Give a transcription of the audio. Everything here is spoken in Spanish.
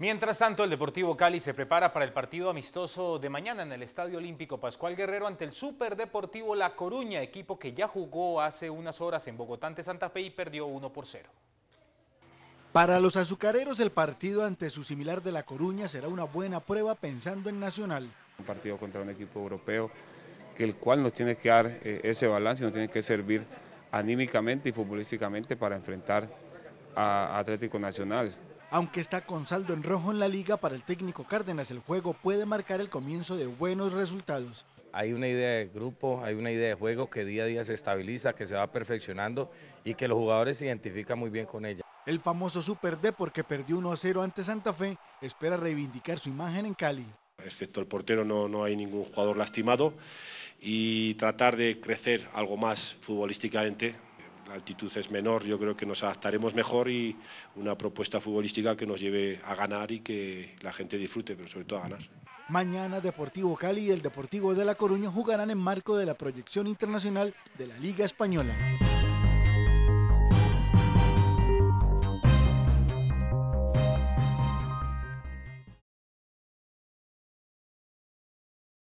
Mientras tanto, el Deportivo Cali se prepara para el partido amistoso de mañana en el Estadio Olímpico Pascual Guerrero ante el Deportivo La Coruña, equipo que ya jugó hace unas horas en Bogotá ante Santa Fe y perdió 1 por 0. Para los azucareros el partido ante su similar de La Coruña será una buena prueba pensando en Nacional. Un partido contra un equipo europeo, que el cual nos tiene que dar eh, ese balance, nos tiene que servir anímicamente y futbolísticamente para enfrentar a Atlético Nacional. Aunque está con saldo en rojo en la liga, para el técnico Cárdenas el juego puede marcar el comienzo de buenos resultados. Hay una idea de grupo, hay una idea de juego que día a día se estabiliza, que se va perfeccionando y que los jugadores se identifican muy bien con ella. El famoso Super D, porque perdió 1 a 0 ante Santa Fe, espera reivindicar su imagen en Cali. Excepto el portero, no, no hay ningún jugador lastimado y tratar de crecer algo más futbolísticamente la altitud es menor, yo creo que nos adaptaremos mejor y una propuesta futbolística que nos lleve a ganar y que la gente disfrute, pero sobre todo a ganar. Mañana Deportivo Cali y el Deportivo de La Coruña jugarán en marco de la proyección internacional de la Liga Española.